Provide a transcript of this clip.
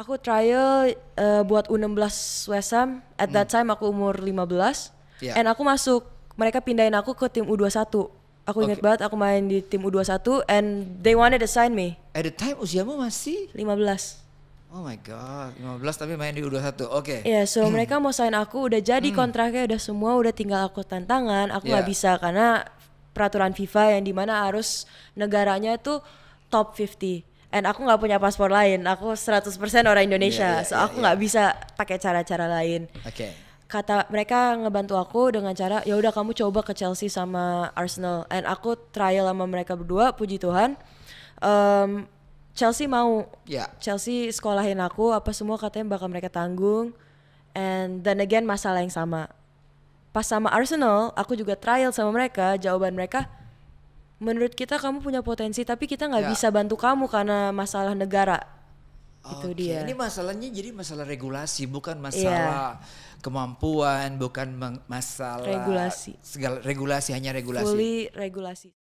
Aku trial uh, buat U16 WSM At that hmm. time aku umur 15. Yeah. And aku masuk. Mereka pindahin aku ke tim U21. Aku okay. banget aku main di tim U21 and they wanted to sign me. At the time usiamu masih 15. Oh my god, 15 tapi main di U21. Oke. Okay. Iya, so hmm. mereka mau sign aku udah jadi mm. kontraknya udah semua udah tinggal aku tantangan, aku nggak yeah. bisa karena peraturan FIFA yang dimana harus negaranya itu top 50 and aku nggak punya paspor lain aku 100% orang Indonesia yeah, yeah, so aku nggak yeah, bisa pakai cara-cara lain okay. kata mereka ngebantu aku dengan cara ya udah kamu coba ke Chelsea sama Arsenal and aku trial sama mereka berdua puji Tuhan um, Chelsea mau yeah. Chelsea sekolahin aku apa semua katanya bakal mereka tanggung and then again masalah yang sama pas sama Arsenal aku juga trial sama mereka jawaban mereka menurut kita kamu punya potensi tapi kita nggak ya. bisa bantu kamu karena masalah negara okay. itu dia ini masalahnya jadi masalah regulasi bukan iya. masalah ya. kemampuan bukan masalah regulasi segala regulasi hanya regulasi Fully regulasi